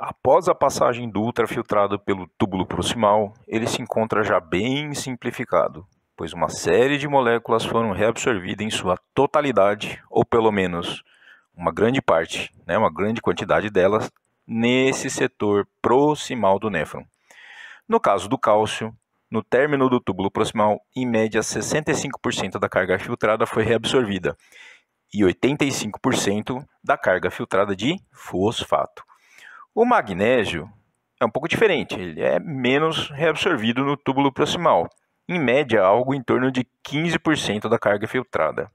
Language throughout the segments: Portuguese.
Após a passagem do ultrafiltrado pelo túbulo proximal, ele se encontra já bem simplificado, pois uma série de moléculas foram reabsorvidas em sua totalidade, ou pelo menos uma grande parte, né, uma grande quantidade delas, nesse setor proximal do néfron. No caso do cálcio, no término do túbulo proximal, em média 65% da carga filtrada foi reabsorvida e 85% da carga filtrada de fosfato. O magnésio é um pouco diferente, ele é menos reabsorvido no túbulo proximal, em média algo em torno de 15% da carga filtrada.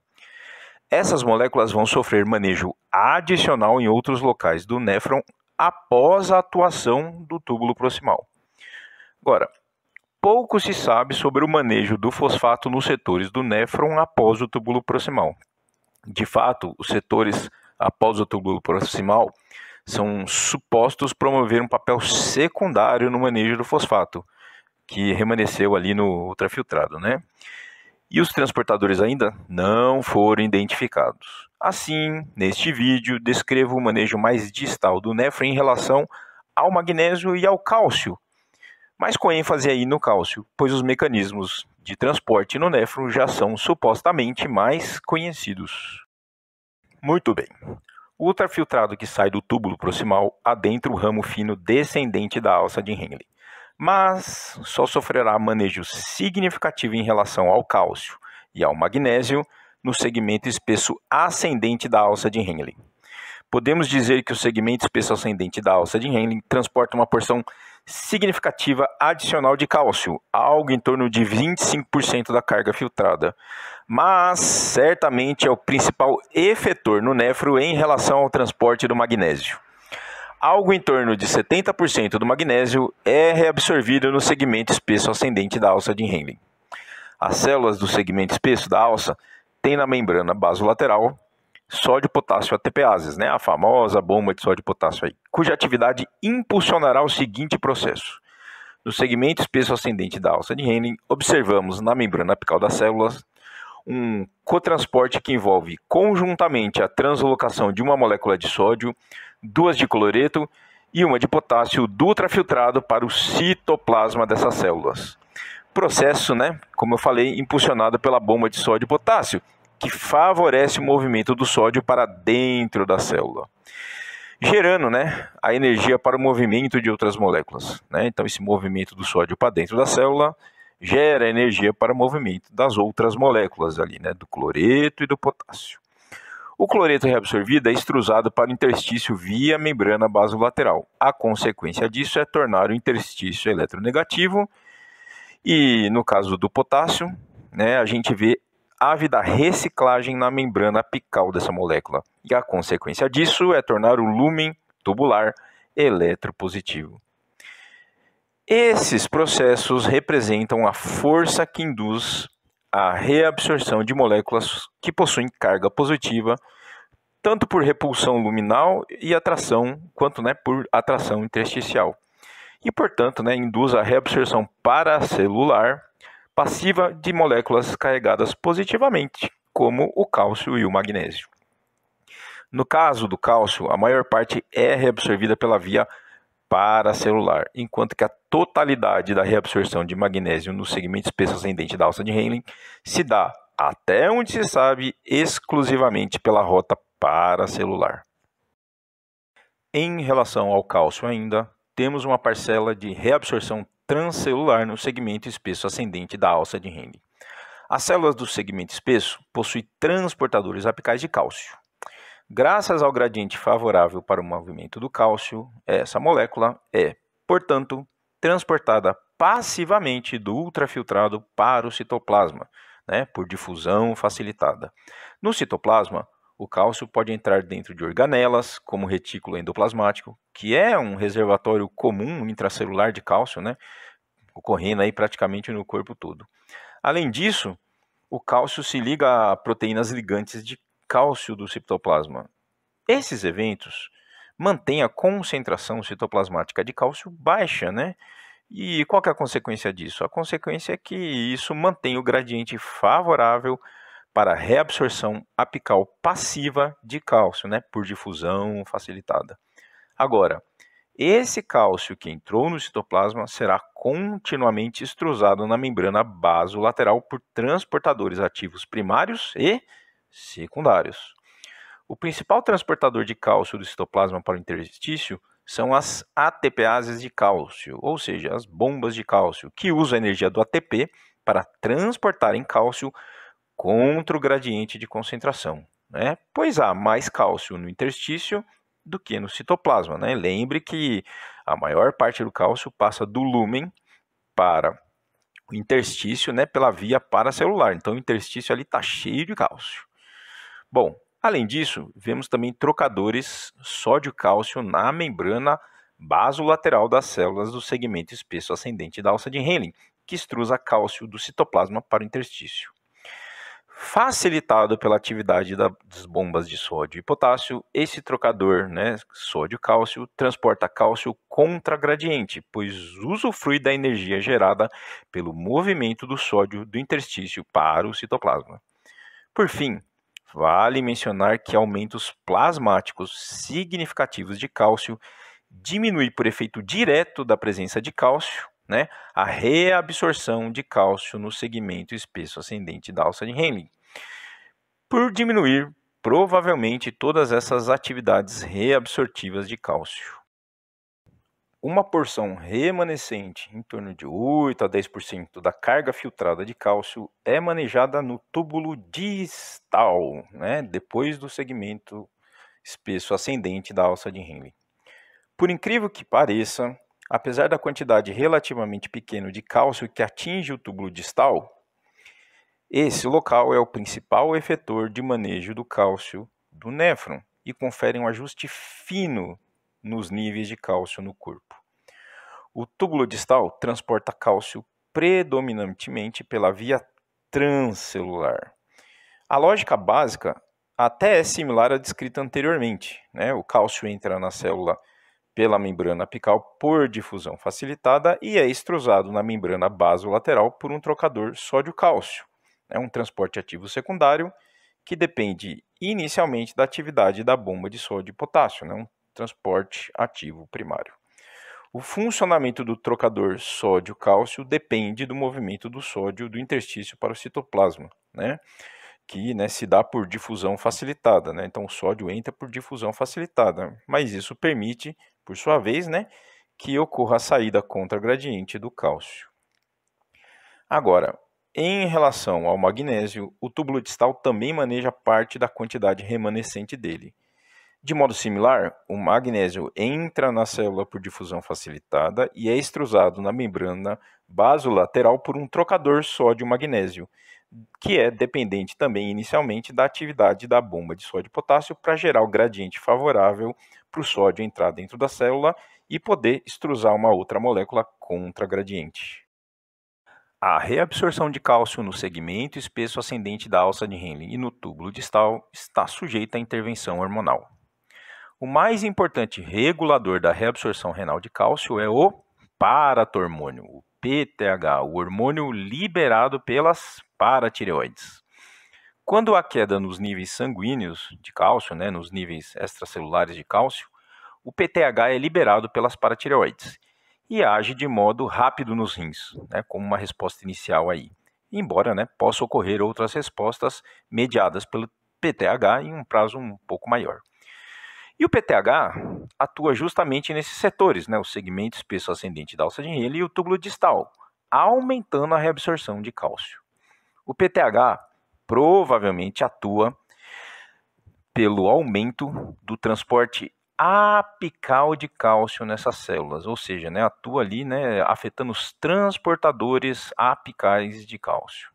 Essas moléculas vão sofrer manejo adicional em outros locais do néfron após a atuação do túbulo proximal. Agora, pouco se sabe sobre o manejo do fosfato nos setores do néfron após o túbulo proximal. De fato, os setores após o túbulo proximal são supostos promover um papel secundário no manejo do fosfato, que remanesceu ali no ultrafiltrado, né? E os transportadores ainda não foram identificados. Assim, neste vídeo, descrevo o manejo mais distal do nefro em relação ao magnésio e ao cálcio, mas com ênfase aí no cálcio, pois os mecanismos de transporte no nefro já são supostamente mais conhecidos. Muito bem. O ultrafiltrado que sai do túbulo proximal adentra o ramo fino descendente da alça de Henle, mas só sofrerá manejo significativo em relação ao cálcio e ao magnésio no segmento espesso ascendente da alça de Henle. Podemos dizer que o segmento espesso ascendente da alça de Henle transporta uma porção significativa adicional de cálcio, algo em torno de 25% da carga filtrada. Mas certamente é o principal efetor no néfro em relação ao transporte do magnésio. Algo em torno de 70% do magnésio é reabsorvido no segmento espesso ascendente da alça de Henle. As células do segmento espesso da alça têm na membrana basolateral sódio potássio ATPases, né? a famosa bomba de sódio potássio aí, cuja atividade impulsionará o seguinte processo. No segmento espesso ascendente da alça de Henning, observamos na membrana apical das células um cotransporte que envolve conjuntamente a translocação de uma molécula de sódio, duas de cloreto e uma de potássio ultrafiltrado para o citoplasma dessas células. Processo, né, como eu falei, impulsionado pela bomba de sódio e potássio, que favorece o movimento do sódio para dentro da célula, gerando né, a energia para o movimento de outras moléculas. Né? Então, esse movimento do sódio para dentro da célula gera energia para o movimento das outras moléculas ali, né, do cloreto e do potássio. O cloreto reabsorvido é extrusado para o interstício via membrana basolateral. A consequência disso é tornar o interstício eletronegativo e, no caso do potássio, né, a gente vê ave da reciclagem na membrana apical dessa molécula. E a consequência disso é tornar o lumen tubular eletropositivo. Esses processos representam a força que induz a reabsorção de moléculas que possuem carga positiva, tanto por repulsão luminal e atração, quanto né, por atração intersticial. E, portanto, né, induz a reabsorção paracelular passiva de moléculas carregadas positivamente, como o cálcio e o magnésio. No caso do cálcio, a maior parte é reabsorvida pela via paracelular, enquanto que a totalidade da reabsorção de magnésio no segmento espesso ascendente da alça de Henle se dá, até onde se sabe, exclusivamente pela rota paracelular. Em relação ao cálcio ainda, temos uma parcela de reabsorção transcelular no segmento espesso ascendente da alça de Henle. As células do segmento espesso possuem transportadores apicais de cálcio. Graças ao gradiente favorável para o movimento do cálcio, essa molécula é, portanto, transportada passivamente do ultrafiltrado para o citoplasma, né, por difusão facilitada. No citoplasma, o cálcio pode entrar dentro de organelas, como retículo endoplasmático, que é um reservatório comum intracelular de cálcio, né? ocorrendo aí praticamente no corpo todo. Além disso, o cálcio se liga a proteínas ligantes de cálcio do citoplasma. Esses eventos mantêm a concentração citoplasmática de cálcio baixa, né? E qual é a consequência disso? A consequência é que isso mantém o gradiente favorável para reabsorção apical passiva de cálcio, né, por difusão facilitada. Agora, esse cálcio que entrou no citoplasma será continuamente extrusado na membrana basolateral por transportadores ativos primários e secundários. O principal transportador de cálcio do citoplasma para o interstício são as ATPases de cálcio, ou seja, as bombas de cálcio, que usam a energia do ATP para transportarem cálcio contra o gradiente de concentração, né? pois há mais cálcio no interstício do que no citoplasma. Né? Lembre que a maior parte do cálcio passa do lúmen para o interstício né, pela via paracelular. Então, o interstício ali está cheio de cálcio. Bom, além disso, vemos também trocadores sódio-cálcio na membrana basolateral das células do segmento espesso ascendente da alça de Henle, que extrusa cálcio do citoplasma para o interstício facilitado pela atividade das bombas de sódio e potássio, esse trocador, né, sódio-cálcio, transporta cálcio contra gradiente, pois usufrui da energia gerada pelo movimento do sódio do interstício para o citoplasma. Por fim, vale mencionar que aumentos plasmáticos significativos de cálcio diminui por efeito direto da presença de cálcio né, a reabsorção de cálcio no segmento espesso ascendente da alça de Henle, por diminuir provavelmente todas essas atividades reabsortivas de cálcio. Uma porção remanescente, em torno de 8 a 10% da carga filtrada de cálcio, é manejada no túbulo distal, né, depois do segmento espesso ascendente da alça de Henle. Por incrível que pareça, apesar da quantidade relativamente pequena de cálcio que atinge o túbulo distal, esse local é o principal efetor de manejo do cálcio do néfron e confere um ajuste fino nos níveis de cálcio no corpo. O túbulo distal transporta cálcio predominantemente pela via transcelular. A lógica básica até é similar à descrita anteriormente. Né? O cálcio entra na célula pela membrana apical por difusão facilitada e é extrusado na membrana basolateral por um trocador sódio-cálcio. É um transporte ativo secundário que depende inicialmente da atividade da bomba de sódio e potássio, né? um transporte ativo primário. O funcionamento do trocador sódio-cálcio depende do movimento do sódio do interstício para o citoplasma, né? que né, se dá por difusão facilitada. Né? Então, o sódio entra por difusão facilitada, mas isso permite por sua vez, né, que ocorra a saída contra gradiente do cálcio. Agora, em relação ao magnésio, o túbulo distal também maneja parte da quantidade remanescente dele. De modo similar, o magnésio entra na célula por difusão facilitada e é extrusado na membrana basolateral por um trocador sódio-magnésio, que é dependente também inicialmente da atividade da bomba de sódio e potássio para gerar o gradiente favorável para o sódio entrar dentro da célula e poder extrusar uma outra molécula contra gradiente. A reabsorção de cálcio no segmento espesso ascendente da alça de Henle e no túbulo distal está sujeita à intervenção hormonal. O mais importante regulador da reabsorção renal de cálcio é o paratormônio, o PTH, o hormônio liberado pelas paratireoides. Quando há queda nos níveis sanguíneos de cálcio, né, nos níveis extracelulares de cálcio, o PTH é liberado pelas paratireoides e age de modo rápido nos rins, né, como uma resposta inicial aí. Embora né, possa ocorrer outras respostas mediadas pelo PTH em um prazo um pouco maior. E o PTH atua justamente nesses setores, né, o segmento espesso ascendente da alça de Henle e o túbulo distal, aumentando a reabsorção de cálcio. O PTH provavelmente atua pelo aumento do transporte apical de cálcio nessas células, ou seja, né, atua ali né, afetando os transportadores apicais de cálcio.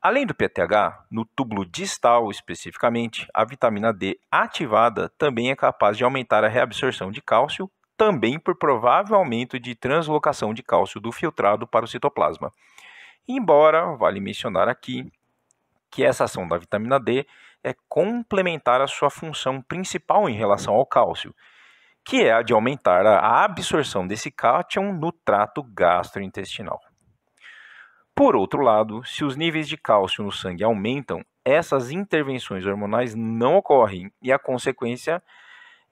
Além do PTH, no túbulo distal especificamente, a vitamina D ativada também é capaz de aumentar a reabsorção de cálcio, também por provável aumento de translocação de cálcio do filtrado para o citoplasma. Embora, vale mencionar aqui, que essa ação da vitamina D é complementar à sua função principal em relação ao cálcio, que é a de aumentar a absorção desse cátion no trato gastrointestinal. Por outro lado, se os níveis de cálcio no sangue aumentam, essas intervenções hormonais não ocorrem e a consequência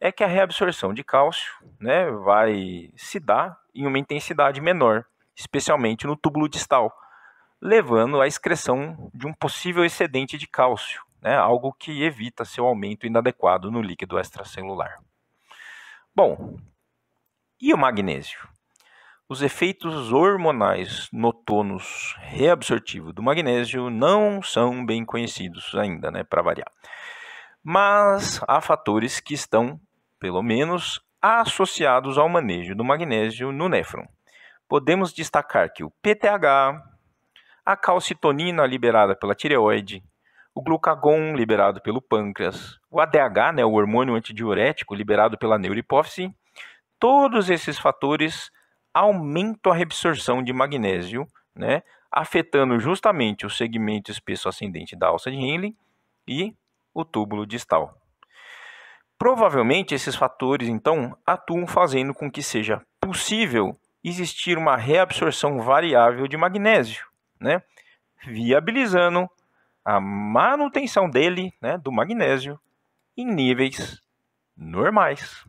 é que a reabsorção de cálcio né, vai se dar em uma intensidade menor, especialmente no túbulo distal levando à excreção de um possível excedente de cálcio, né, algo que evita seu aumento inadequado no líquido extracelular. Bom, e o magnésio? Os efeitos hormonais no tônus reabsortivo do magnésio não são bem conhecidos ainda, né, para variar. Mas há fatores que estão, pelo menos, associados ao manejo do magnésio no néfron. Podemos destacar que o PTH, a calcitonina liberada pela tireoide, o glucagon liberado pelo pâncreas, o ADH, né, o hormônio antidiurético liberado pela neurohipófise, todos esses fatores aumentam a reabsorção de magnésio, né, afetando justamente o segmento espesso ascendente da alça de Henle e o túbulo distal. Provavelmente esses fatores, então, atuam fazendo com que seja possível existir uma reabsorção variável de magnésio, né, viabilizando a manutenção dele, né, do magnésio, em níveis normais.